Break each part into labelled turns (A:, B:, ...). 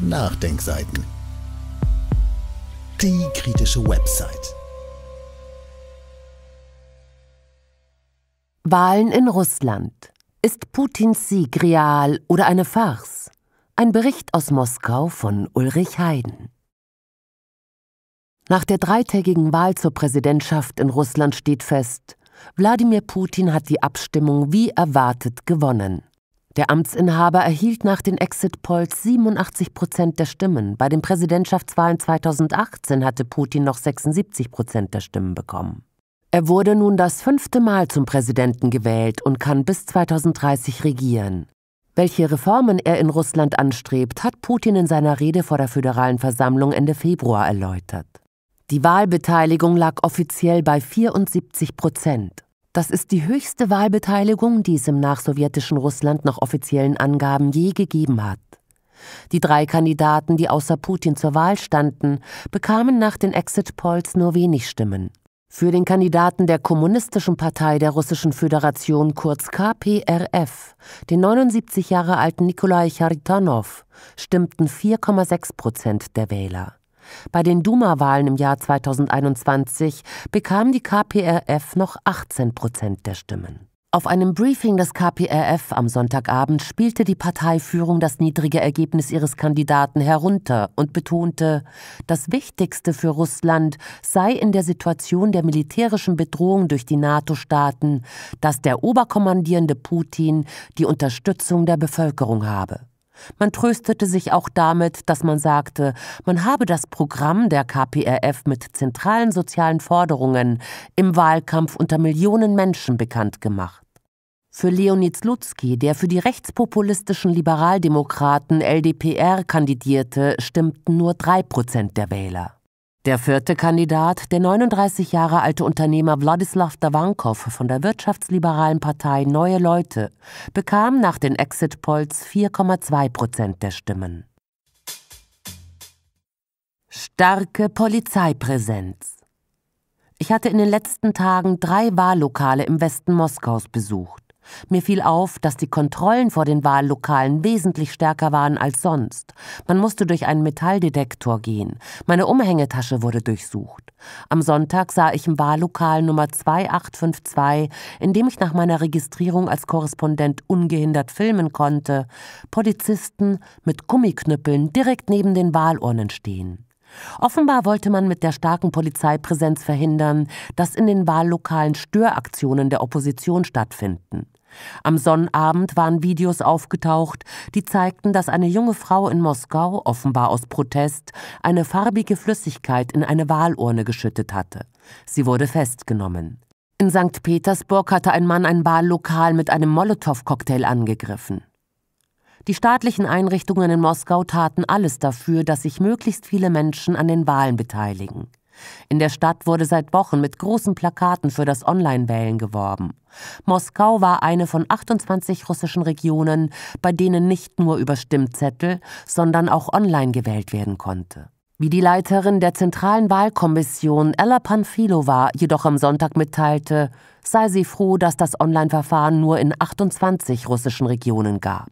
A: Nachdenkseiten. Die kritische Website. Wahlen in Russland. Ist Putins Sieg real oder eine Farce? Ein Bericht aus Moskau von Ulrich Heiden. Nach der dreitägigen Wahl zur Präsidentschaft in Russland steht fest, Wladimir Putin hat die Abstimmung wie erwartet gewonnen. Der Amtsinhaber erhielt nach den Exit-Polls 87 Prozent der Stimmen. Bei den Präsidentschaftswahlen 2018 hatte Putin noch 76 Prozent der Stimmen bekommen. Er wurde nun das fünfte Mal zum Präsidenten gewählt und kann bis 2030 regieren. Welche Reformen er in Russland anstrebt, hat Putin in seiner Rede vor der Föderalen Versammlung Ende Februar erläutert. Die Wahlbeteiligung lag offiziell bei 74 Prozent. Das ist die höchste Wahlbeteiligung, die es im nachsowjetischen Russland nach offiziellen Angaben je gegeben hat. Die drei Kandidaten, die außer Putin zur Wahl standen, bekamen nach den Exit-Polls nur wenig Stimmen. Für den Kandidaten der Kommunistischen Partei der Russischen Föderation, kurz KPRF, den 79 Jahre alten Nikolai Charitonov, stimmten 4,6 Prozent der Wähler. Bei den Duma-Wahlen im Jahr 2021 bekam die KPRF noch 18 Prozent der Stimmen. Auf einem Briefing des KPRF am Sonntagabend spielte die Parteiführung das niedrige Ergebnis ihres Kandidaten herunter und betonte, das Wichtigste für Russland sei in der Situation der militärischen Bedrohung durch die NATO-Staaten, dass der oberkommandierende Putin die Unterstützung der Bevölkerung habe. Man tröstete sich auch damit, dass man sagte, man habe das Programm der KPRF mit zentralen sozialen Forderungen im Wahlkampf unter Millionen Menschen bekannt gemacht. Für Leonid Slutsky, der für die rechtspopulistischen Liberaldemokraten LDPR kandidierte, stimmten nur drei Prozent der Wähler. Der vierte Kandidat, der 39 Jahre alte Unternehmer Wladislav Dawankow von der wirtschaftsliberalen Partei Neue Leute, bekam nach den Exit-Polls 4,2 Prozent der Stimmen. Starke Polizeipräsenz. Ich hatte in den letzten Tagen drei Wahllokale im Westen Moskaus besucht. Mir fiel auf, dass die Kontrollen vor den Wahllokalen wesentlich stärker waren als sonst. Man musste durch einen Metalldetektor gehen. Meine Umhängetasche wurde durchsucht. Am Sonntag sah ich im Wahllokal Nummer 2852, in dem ich nach meiner Registrierung als Korrespondent ungehindert filmen konnte, Polizisten mit Gummiknüppeln direkt neben den Wahlurnen stehen. Offenbar wollte man mit der starken Polizeipräsenz verhindern, dass in den Wahllokalen Störaktionen der Opposition stattfinden. Am Sonnabend waren Videos aufgetaucht, die zeigten, dass eine junge Frau in Moskau, offenbar aus Protest, eine farbige Flüssigkeit in eine Wahlurne geschüttet hatte. Sie wurde festgenommen. In St. Petersburg hatte ein Mann ein Wahllokal mit einem Molotow-Cocktail angegriffen. Die staatlichen Einrichtungen in Moskau taten alles dafür, dass sich möglichst viele Menschen an den Wahlen beteiligen. In der Stadt wurde seit Wochen mit großen Plakaten für das Online-Wählen geworben. Moskau war eine von 28 russischen Regionen, bei denen nicht nur über Stimmzettel, sondern auch online gewählt werden konnte. Wie die Leiterin der Zentralen Wahlkommission Ella Panfilova jedoch am Sonntag mitteilte, sei sie froh, dass das Online-Verfahren nur in 28 russischen Regionen gab.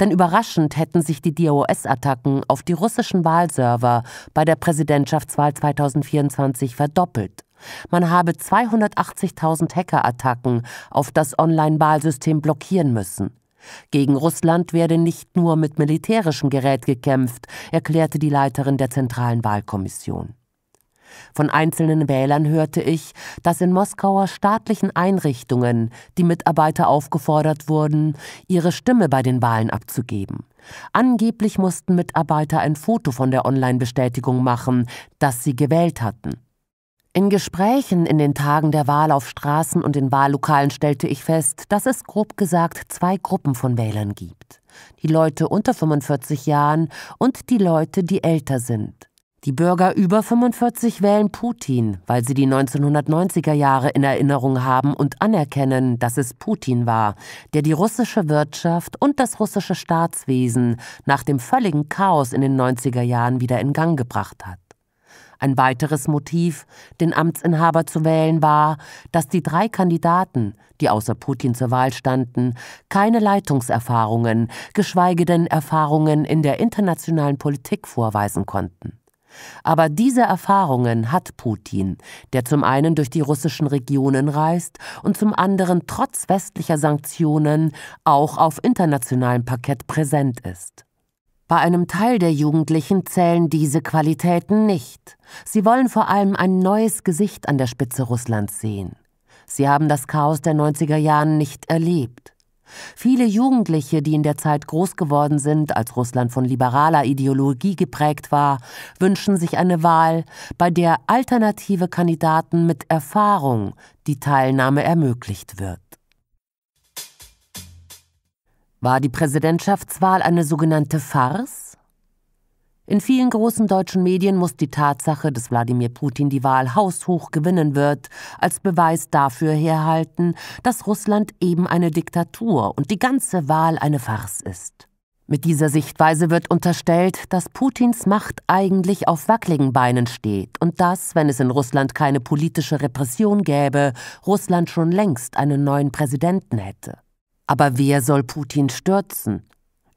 A: Denn überraschend hätten sich die DOS-Attacken auf die russischen Wahlserver bei der Präsidentschaftswahl 2024 verdoppelt. Man habe 280.000 Hackerattacken auf das Online-Wahlsystem blockieren müssen. Gegen Russland werde nicht nur mit militärischem Gerät gekämpft, erklärte die Leiterin der Zentralen Wahlkommission. Von einzelnen Wählern hörte ich, dass in Moskauer staatlichen Einrichtungen die Mitarbeiter aufgefordert wurden, ihre Stimme bei den Wahlen abzugeben. Angeblich mussten Mitarbeiter ein Foto von der Online-Bestätigung machen, dass sie gewählt hatten. In Gesprächen in den Tagen der Wahl auf Straßen und in Wahllokalen stellte ich fest, dass es grob gesagt zwei Gruppen von Wählern gibt. Die Leute unter 45 Jahren und die Leute, die älter sind. Die Bürger über 45 wählen Putin, weil sie die 1990er Jahre in Erinnerung haben und anerkennen, dass es Putin war, der die russische Wirtschaft und das russische Staatswesen nach dem völligen Chaos in den 90er Jahren wieder in Gang gebracht hat. Ein weiteres Motiv, den Amtsinhaber zu wählen, war, dass die drei Kandidaten, die außer Putin zur Wahl standen, keine Leitungserfahrungen, geschweige denn Erfahrungen in der internationalen Politik vorweisen konnten. Aber diese Erfahrungen hat Putin, der zum einen durch die russischen Regionen reist und zum anderen trotz westlicher Sanktionen auch auf internationalem Parkett präsent ist. Bei einem Teil der Jugendlichen zählen diese Qualitäten nicht. Sie wollen vor allem ein neues Gesicht an der Spitze Russlands sehen. Sie haben das Chaos der 90er Jahren nicht erlebt. Viele Jugendliche, die in der Zeit groß geworden sind, als Russland von liberaler Ideologie geprägt war, wünschen sich eine Wahl, bei der alternative Kandidaten mit Erfahrung die Teilnahme ermöglicht wird. War die Präsidentschaftswahl eine sogenannte Farce? In vielen großen deutschen Medien muss die Tatsache, dass Wladimir Putin die Wahl haushoch gewinnen wird, als Beweis dafür herhalten, dass Russland eben eine Diktatur und die ganze Wahl eine Farce ist. Mit dieser Sichtweise wird unterstellt, dass Putins Macht eigentlich auf wackeligen Beinen steht und dass, wenn es in Russland keine politische Repression gäbe, Russland schon längst einen neuen Präsidenten hätte. Aber wer soll Putin stürzen?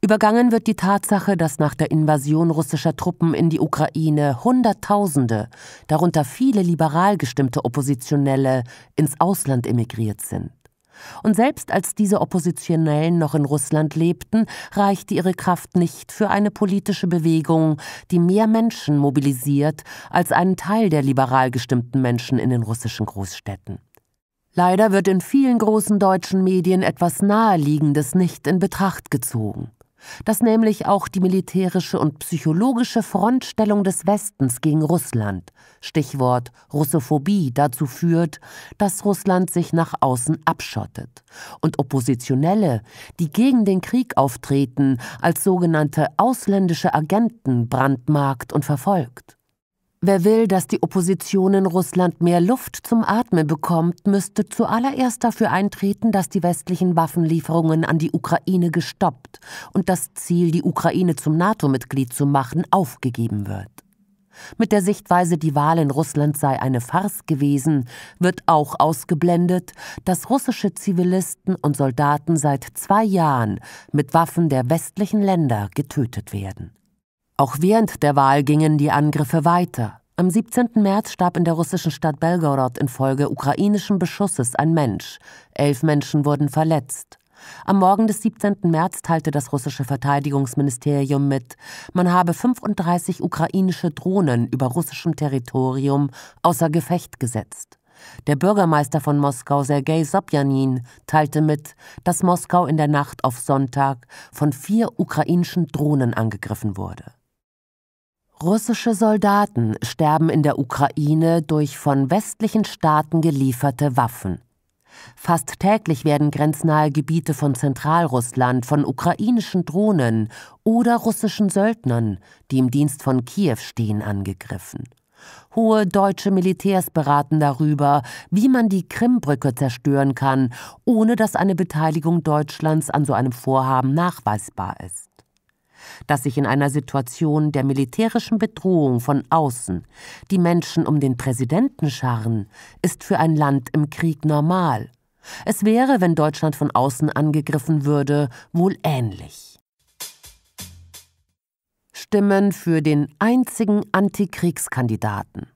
A: Übergangen wird die Tatsache, dass nach der Invasion russischer Truppen in die Ukraine Hunderttausende, darunter viele liberal gestimmte Oppositionelle, ins Ausland emigriert sind. Und selbst als diese Oppositionellen noch in Russland lebten, reichte ihre Kraft nicht für eine politische Bewegung, die mehr Menschen mobilisiert als einen Teil der liberal gestimmten Menschen in den russischen Großstädten. Leider wird in vielen großen deutschen Medien etwas Naheliegendes nicht in Betracht gezogen dass nämlich auch die militärische und psychologische Frontstellung des Westens gegen Russland, Stichwort Russophobie, dazu führt, dass Russland sich nach außen abschottet und Oppositionelle, die gegen den Krieg auftreten, als sogenannte ausländische Agenten brandmarkt und verfolgt. Wer will, dass die Opposition in Russland mehr Luft zum Atmen bekommt, müsste zuallererst dafür eintreten, dass die westlichen Waffenlieferungen an die Ukraine gestoppt und das Ziel, die Ukraine zum NATO-Mitglied zu machen, aufgegeben wird. Mit der Sichtweise, die Wahl in Russland sei eine Farce gewesen, wird auch ausgeblendet, dass russische Zivilisten und Soldaten seit zwei Jahren mit Waffen der westlichen Länder getötet werden. Auch während der Wahl gingen die Angriffe weiter. Am 17. März starb in der russischen Stadt Belgorod infolge ukrainischen Beschusses ein Mensch. Elf Menschen wurden verletzt. Am Morgen des 17. März teilte das russische Verteidigungsministerium mit, man habe 35 ukrainische Drohnen über russischem Territorium außer Gefecht gesetzt. Der Bürgermeister von Moskau, Sergei Sobjanin, teilte mit, dass Moskau in der Nacht auf Sonntag von vier ukrainischen Drohnen angegriffen wurde. Russische Soldaten sterben in der Ukraine durch von westlichen Staaten gelieferte Waffen. Fast täglich werden grenznahe Gebiete von Zentralrussland von ukrainischen Drohnen oder russischen Söldnern, die im Dienst von Kiew stehen, angegriffen. Hohe deutsche Militärs beraten darüber, wie man die Krimbrücke zerstören kann, ohne dass eine Beteiligung Deutschlands an so einem Vorhaben nachweisbar ist dass sich in einer Situation der militärischen Bedrohung von außen die Menschen um den Präsidenten scharren, ist für ein Land im Krieg normal. Es wäre, wenn Deutschland von außen angegriffen würde, wohl ähnlich. Stimmen für den einzigen Antikriegskandidaten.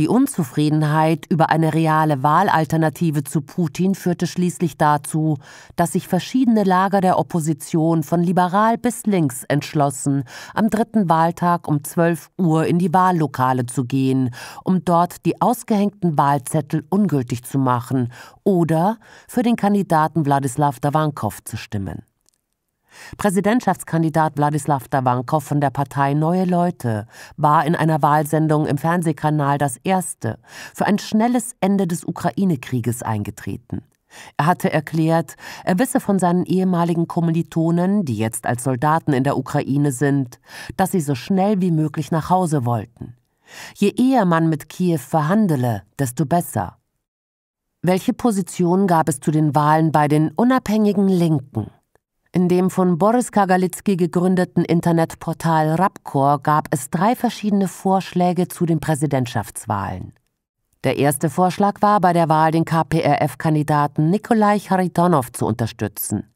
A: Die Unzufriedenheit über eine reale Wahlalternative zu Putin führte schließlich dazu, dass sich verschiedene Lager der Opposition von liberal bis links entschlossen, am dritten Wahltag um 12 Uhr in die Wahllokale zu gehen, um dort die ausgehängten Wahlzettel ungültig zu machen oder für den Kandidaten Wladislaw Dawankow zu stimmen. Präsidentschaftskandidat Wladislaw Dawankow von der Partei Neue Leute war in einer Wahlsendung im Fernsehkanal das erste für ein schnelles Ende des Ukraine-Krieges eingetreten. Er hatte erklärt, er wisse von seinen ehemaligen Kommilitonen, die jetzt als Soldaten in der Ukraine sind, dass sie so schnell wie möglich nach Hause wollten. Je eher man mit Kiew verhandele, desto besser. Welche Position gab es zu den Wahlen bei den unabhängigen Linken? In dem von Boris Kagalitsky gegründeten Internetportal Rapcor gab es drei verschiedene Vorschläge zu den Präsidentschaftswahlen. Der erste Vorschlag war, bei der Wahl den KPRF-Kandidaten Nikolai Charitonov zu unterstützen.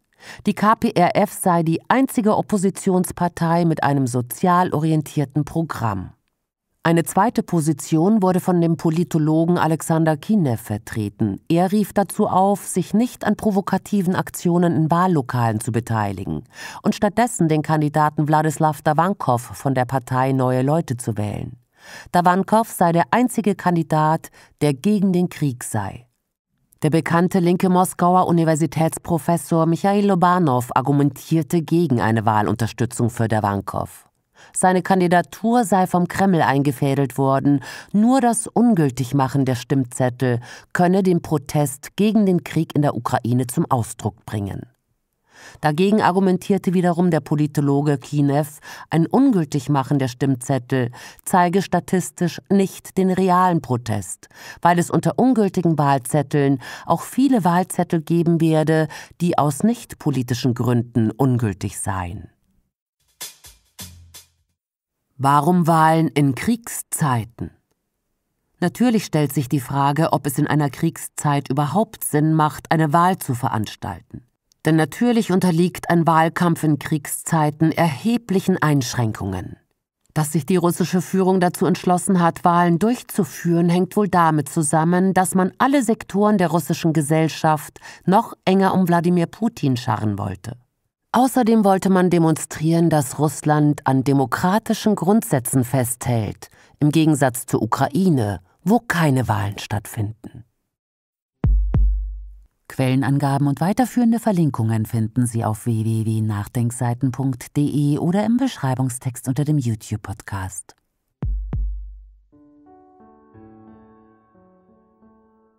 A: Die KPRF sei die einzige Oppositionspartei mit einem sozial orientierten Programm. Eine zweite Position wurde von dem Politologen Alexander Kinev vertreten. Er rief dazu auf, sich nicht an provokativen Aktionen in Wahllokalen zu beteiligen und stattdessen den Kandidaten Wladislaw Davankov von der Partei Neue Leute zu wählen. Davankov sei der einzige Kandidat, der gegen den Krieg sei. Der bekannte linke Moskauer Universitätsprofessor Michail Lobanov argumentierte gegen eine Wahlunterstützung für Davankov. Seine Kandidatur sei vom Kreml eingefädelt worden. Nur das Ungültigmachen der Stimmzettel könne den Protest gegen den Krieg in der Ukraine zum Ausdruck bringen. Dagegen argumentierte wiederum der Politologe Kinev, ein Ungültigmachen der Stimmzettel zeige statistisch nicht den realen Protest, weil es unter ungültigen Wahlzetteln auch viele Wahlzettel geben werde, die aus nichtpolitischen Gründen ungültig seien. Warum Wahlen in Kriegszeiten? Natürlich stellt sich die Frage, ob es in einer Kriegszeit überhaupt Sinn macht, eine Wahl zu veranstalten. Denn natürlich unterliegt ein Wahlkampf in Kriegszeiten erheblichen Einschränkungen. Dass sich die russische Führung dazu entschlossen hat, Wahlen durchzuführen, hängt wohl damit zusammen, dass man alle Sektoren der russischen Gesellschaft noch enger um Wladimir Putin scharren wollte. Außerdem wollte man demonstrieren, dass Russland an demokratischen Grundsätzen festhält, im Gegensatz zur Ukraine, wo keine Wahlen stattfinden. Quellenangaben und weiterführende Verlinkungen finden Sie auf www.nachdenkseiten.de oder im Beschreibungstext unter dem YouTube-Podcast.